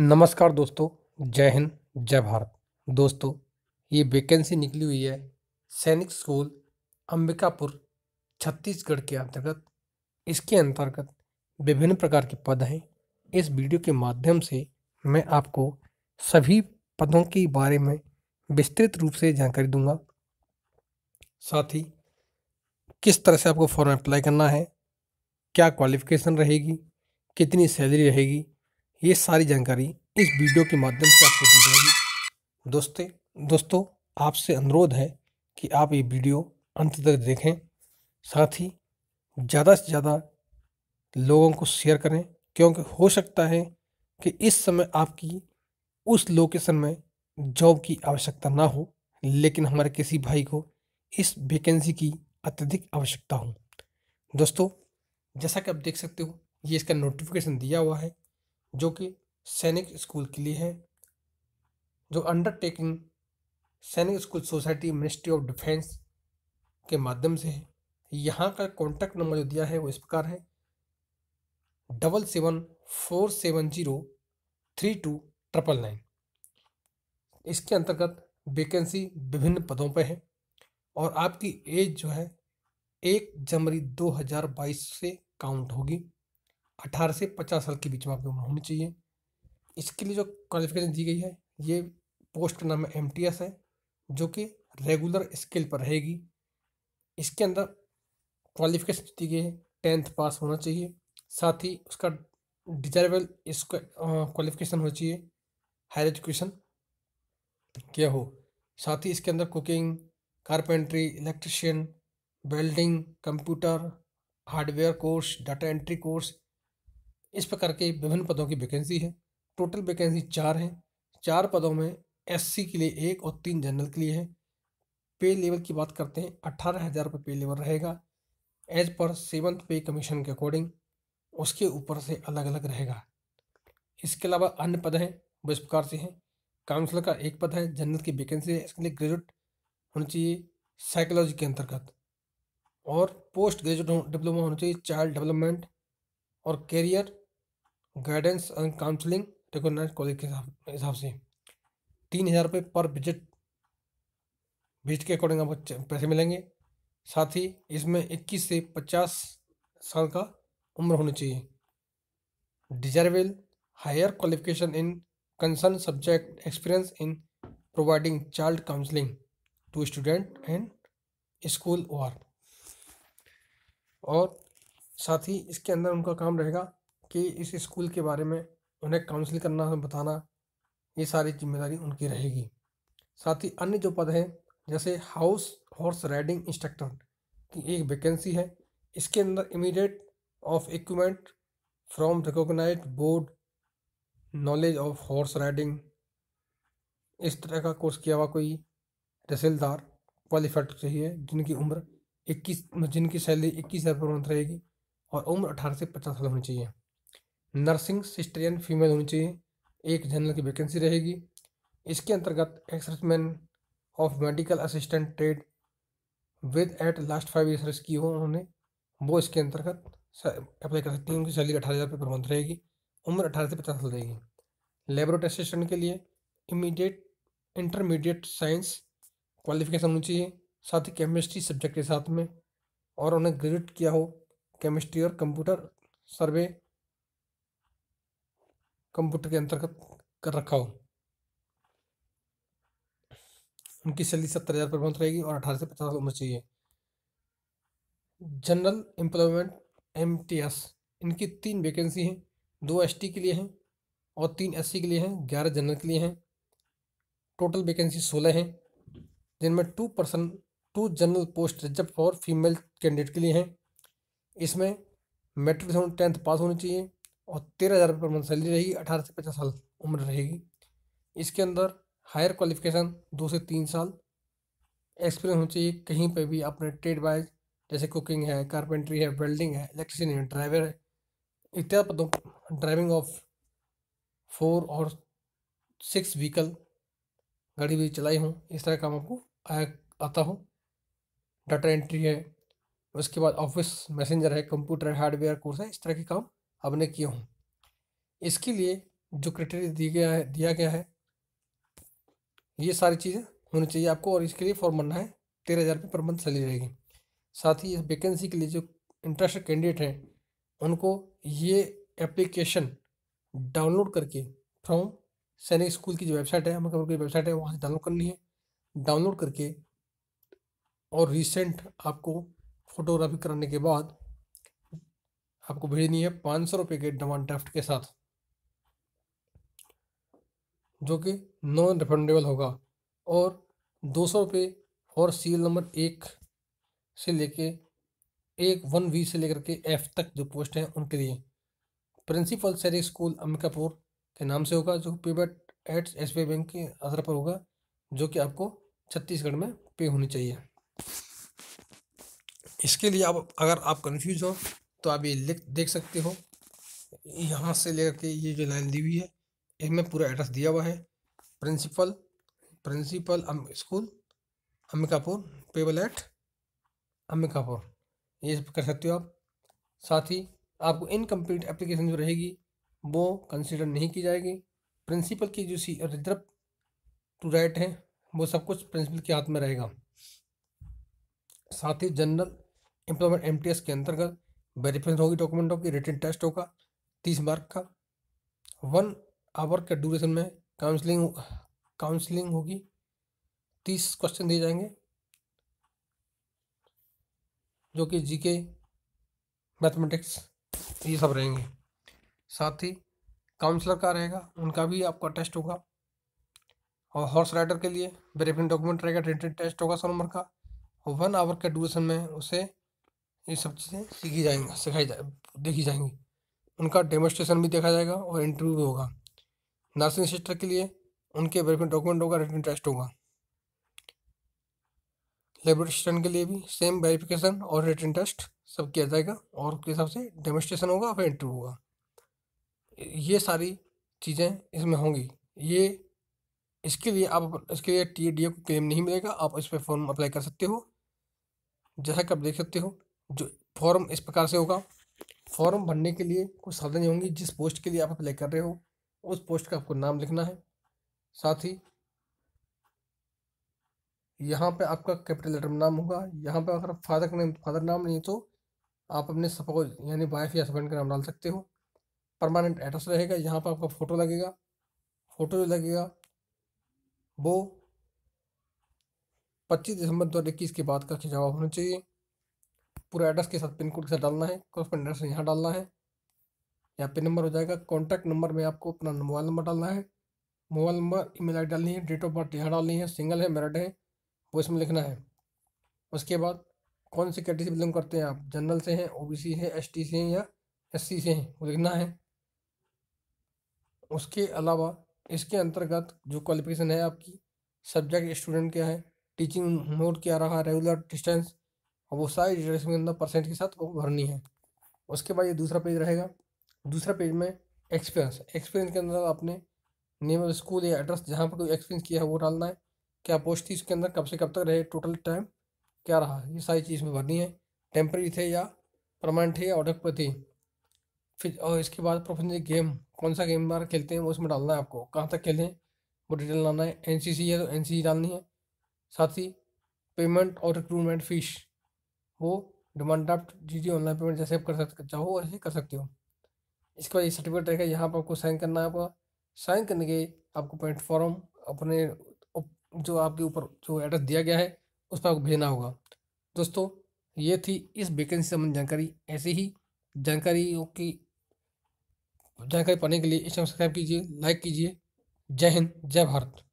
नमस्कार दोस्तों जय हिंद जय भारत दोस्तों ये वैकेंसी निकली हुई है सैनिक स्कूल अंबिकापुर छत्तीसगढ़ के अंतर्गत इसके अंतर्गत विभिन्न प्रकार के पद हैं इस वीडियो के माध्यम से मैं आपको सभी पदों के बारे में विस्तृत रूप से जानकारी दूंगा साथ ही किस तरह से आपको फॉर्म अप्लाई करना है क्या क्वालिफिकेशन रहेगी कितनी सैलरी रहेगी ये सारी जानकारी इस वीडियो के माध्यम से आपको दी जाएगी दोस्ते दोस्तों आपसे अनुरोध है कि आप ये वीडियो अंत तक देखें साथ ही ज़्यादा से ज़्यादा लोगों को शेयर करें क्योंकि हो सकता है कि इस समय आपकी उस लोकेशन में जॉब की आवश्यकता ना हो लेकिन हमारे किसी भाई को इस वेकेंसी की अत्यधिक आवश्यकता हो दोस्तों जैसा कि आप देख सकते हो ये इसका नोटिफिकेशन दिया हुआ है जो कि सैनिक स्कूल के लिए है जो undertaking Sainik School Society Ministry of Defence के माध्यम से है यहाँ का कॉन्टैक्ट नंबर जो दिया है वो इस प्रकार है double seven four seven zero three two triple nine इसके अंतर्गत वेकेंसी विभिन्न पदों पर है और आपकी एज जो है एक जनवरी दो हज़ार बाईस से काउंट होगी अठारह से पचास साल के बीच में आपकी उम्र होनी चाहिए इसके लिए जो क्वालिफिकेशन दी गई है ये पोस्ट का नाम है एम है जो कि रेगुलर स्केल पर रहेगी इसके अंदर क्वालिफिकेशन दी गई है टेंथ पास होना चाहिए साथ ही उसका डिजायरेबल इसका क्वालिफिकेशन होना चाहिए हायर एजुकेशन क्या हो साथ ही इसके अंदर cooking carpentry electrician welding computer hardware course data entry course इस प्रकार के विभिन्न पदों की वैकेंसी है टोटल वैकेंसी चार हैं चार पदों में एससी के लिए एक और तीन जनरल के लिए है पे लेवल की बात करते हैं अट्ठारह हज़ार रुपये पे लेवल रहेगा एज पर सेवंथ पे कमीशन के अकॉर्डिंग उसके ऊपर से अलग अलग रहेगा इसके अलावा अन्य पद हैं वो इस प्रकार से हैं काउंसलर का एक पद है जनरल की वैकेंसी है इसके लिए ग्रेजुएट होना चाहिए साइकोलॉजी के अंतर्गत और पोस्ट ग्रेजुएट डिप्लोमा होना चाहिए चाइल्ड डेवलपमेंट और career guidance and counselling recognise college के हिसाब से तीन हज़ार रुपये पर विजिट विजिट के अकॉर्डिंग आपको पैसे मिलेंगे साथ ही इसमें इक्कीस से पचास साल का उम्र होनी चाहिए desirable higher qualification in concern subject experience in providing child counselling to student and school और और साथ ही इसके अंदर उनका काम रहेगा कि इस स्कूल के बारे में उन्हें काउंसिल करना बताना ये सारी जिम्मेदारी उनकी रहेगी साथ ही अन्य जो पद हैं जैसे हाउस हॉर्स राइडिंग इंस्ट्रक्टर की एक वैकेंसी है इसके अंदर immediate of equipment from recognise board knowledge of horse riding इस तरह का कोर्स किया हुआ कोई तहसीलदार क्वालिफाइड चाहिए जिनकी उम्र इक्कीस जिनकी सैलरी इक्कीस हज़ार पर रहेगी और उम्र अठारह से पचास साल होनी चाहिए नर्सिंग सिस्टरियन फीमेल होनी चाहिए एक जनरल की वैकेंसी रहेगी इसके अंतर्गत exserviceman of medical assistant trade with at least five year service की हो उन्होंने वो इसके अंतर्गत अप्लाई कर सकती हैं उनकी सैलरी अठारह हज़ार रुपये पर मंथ रहेगी उम्र अठारह से पचास साल रहेगी लेबोरेटरी असिस्टेंट के लिए इमीडिएट इंटरमीडिएट साइंस क्वालिफिकेशन होनी चाहिए साथ ही केमिस्ट्री सब्जेक्ट के साथ में और उन्हें ग्रेजुएट किया हो केमिस्ट्री और कंप्यूटर सर्वे कंप्यूटर के अंतर्गत कर रखा हो उनकी सैलरी सत्तर हज़ार पर मंथ रहेगी और अठारह से पचास उम्र चाहिए जनरल एम्प्लॉयमेंट एम इनकी तीन वैकेंसी हैं दो एस के लिए हैं और तीन एस के लिए हैं ग्यारह जनरल के लिए हैं टोटल वैकेंसी सोलह हैं जिनमें two person two general post reserve for female candidate के लिए हैं इसमें मेट्रिक टेंथ पास होनी चाहिए और तेरह हज़ार रुपये पर मंथ सैलरी रहेगी अठारह से पचास साल उम्र रहेगी इसके अंदर हायर क्वालिफिकेशन दो से तीन साल एक्सपीरियंस होना चाहिए कहीं पर भी अपने ट्रेड वाइज जैसे कुकिंग है कारपेंट्री है वेल्डिंग है इलेक्ट्रिशियन है ड्राइवर है इत्यादि पदों ड्राइविंग ऑफ फोर और सिक्स व्हीकल गाड़ी भी चलाई हूँ इस तरह काम आपको आया आता हो डाटा एंट्री है उसके बाद ऑफिस मैसेंजर है कंप्यूटर हार्डवेयर कोर्स है इस तरह के काम आपने किया हूँ इसके लिए जो क्राइटेरिया दिया गया है दिया गया है ये सारी चीज़ें होनी चाहिए आपको और इसके लिए फॉर्म भरना है तेरह हज़ार रुपये पर मंथ सैलरी रहेगी साथ ही इस वैकेंसी के लिए जो इंटरेस्टेड कैंडिडेट हैं उनको ये एप्लीकेशन डाउनलोड करके फ्रॉम सैनिक स्कूल की जो वेबसाइट है हमारे की वेबसाइट है वहाँ से डाउनलोड करनी है डाउनलोड करके और रिसेंट आपको फोटोग्राफी कराने के बाद आपको भेजनी है पाँच सौ रुपये के डिमांड ड्राफ्ट के साथ जो कि नॉन रिफंडेबल होगा और दो सौ रुपये और सील नंबर एक से लेके एक वन वी से लेकर के एफ तक जो पोस्ट हैं उनके लिए प्रिंसिपल सैरी स्कूल अंबिकापुर के नाम से होगा जो payment at S B bank के आधार पर होगा जो कि आपको छत्तीसगढ़ में पे होनी चाहिए इसके लिए आप अगर आप कन्फ्यूज हो तो आप ये लिख देख सकते हो यहाँ से लेकर के ये जो लाइन दी हुई है इसमें पूरा एड्रेस दिया हुआ है principal principal um, school Ambikapur payable at Ambikapur ये कर सकते हो आप साथ ही आपको इनकम्प्लीट एप्लीकेशन जो रहेगी वो कंसिडर नहीं की जाएगी प्रिंसिपल की जो सी रिजर्व टू राइट है वो सब कुछ प्रिंसिपल के हाथ में रहेगा साथ ही जनरल एम्प्लॉयमेंट एम के अंतर्गत वेरिफिकेशन होगी डॉक्यूमेंटों की रिटर्न टेस्ट होगा तीस मार्क का वन आवर के ड्यूरेशन में काउंसलिंग काउंसलिंग होगी तीस क्वेश्चन दिए जाएंगे जो कि जीके मैथमेटिक्स ये सब रहेंगे साथ ही काउंसलर का रहेगा उनका भी आपका टेस्ट होगा और हॉर्स राइडर के लिए वेरिफिकेशन डॉक्यूमेंट रहेगा रिटर्न टेस्ट होगा सौ नंबर का और वन आवर के ड्यूरेशन में उसे ये सब चीज़ें सीखी जाएंगी सिखाई जाए देखी जाएंगी उनका डेमोस्ट्रेशन भी देखा जाएगा और इंटरव्यू भी होगा नर्सिंग सिस्टर के लिए उनके वेरिफिकेशन डॉक्यूमेंट होगा रिटर्न टेस्ट होगा लेबोरेटरी के लिए भी सेम वेरिफिकेशन और रिटर्न टेस्ट सब किया जाएगा और उसके हिसाब से डेमोस्ट्रेशन होगा फिर इंटरव्यू होगा ये सारी चीज़ें इसमें होंगी ये इसके लिए आप इसके लिए टी डी ए को क्लेम नहीं मिलेगा आप इस पर फॉर्म अप्लाई कर सकते हो जैसा कि आप देख सकते हो जो फॉर्म इस प्रकार से होगा फॉर्म भरने के लिए कुछ साधन होंगी जिस पोस्ट के लिए आप अप्लाई कर रहे हो उस पोस्ट का आपको नाम लिखना है साथ ही यहाँ पे आपका कैपिटल लेटर में नाम होगा यहाँ पे अगर फादर का नेम फादर नाम नहीं तो आप अपने सपोज यानी वाइफ या हस्बैंड का नाम डाल सकते हो परमानेंट एड्रेस रहेगा यहाँ पर आपका फ़ोटो लगेगा फ़ोटो जो लगेगा वो पच्चीस दिसंबर दो के बाद का खिंचावा होना चाहिए पूरा एड्रेस के साथ पिन कोड के साथ डालना है कॉरस्पॉन्ड एड्रेस यहाँ डालना है यहाँ पिन नंबर हो जाएगा कॉन्टैक्ट नंबर में आपको अपना मोबाइल नंबर डालना है मोबाइल नंबर ई मेल डालनी है डेट ऑफ बर्थ यहाँ डालनी है सिंगल है मेरिड है वो इसमें लिखना है उसके बाद कौन सी कैटेगरी से बिलोंग करते हैं आप जनरल से हैं ओबीसी हैं एसटी से हैं या एससी से हैं वो लिखना है उसके अलावा इसके अंतर्गत जो क्वालिफिकेशन है आपकी सब्जेक्ट स्टूडेंट क्या है टीचिंग मोड क्या रहा रेगुलर डिस्टेंस और वो सारी डिटेल्स के अंदर परसेंट के साथ वो भरनी है उसके बाद ये दूसरा पेज रहेगा दूसरा पेज में एक्सपीरियंस एक्सपीरियंस के अंदर आपने नेम ऑफ स्कूल या एड्रेस जहाँ पर कोई एक्सपीरियंस किया है वो डालना है क्या पोस्ट थी इसके अंदर कब से कब तक रहे टोटल टाइम क्या रहा ये सारी चीज़ में भरनी है टेम्प्रेरी थे या परमानेंट थे या ऑर्डर पर थी फिर और इसके बाद प्रोफेशनल गेम कौन सा गेम बार खेलते हैं वो उसमें डालना है आपको कहाँ तक खेलें वो डिटेल डालना है एन है तो एन डालनी है साथ ही पेमेंट और रिक्रूटमेंट फ़ीस वो डिमांड ड्राफ्ट जी ऑनलाइन पेमेंट जैसे कर सकते चाहो ऐसे कर सकते हो इसके बाद ये सर्टिफिकेट रहेगा यहाँ पर आपको साइन करना है आपका साइन करने के आपको प्लेटफॉर्म अपने जो आपके ऊपर जो एड्रेस दिया गया है उस पर आपको भेजना होगा दोस्तों ये थी इस वेकेंसी से संबंधित जानकारी ऐसी ही जानकारी की जानकारी पाने के लिए इस सब्सक्राइब कीजिए लाइक कीजिए जय हिंद जय भारत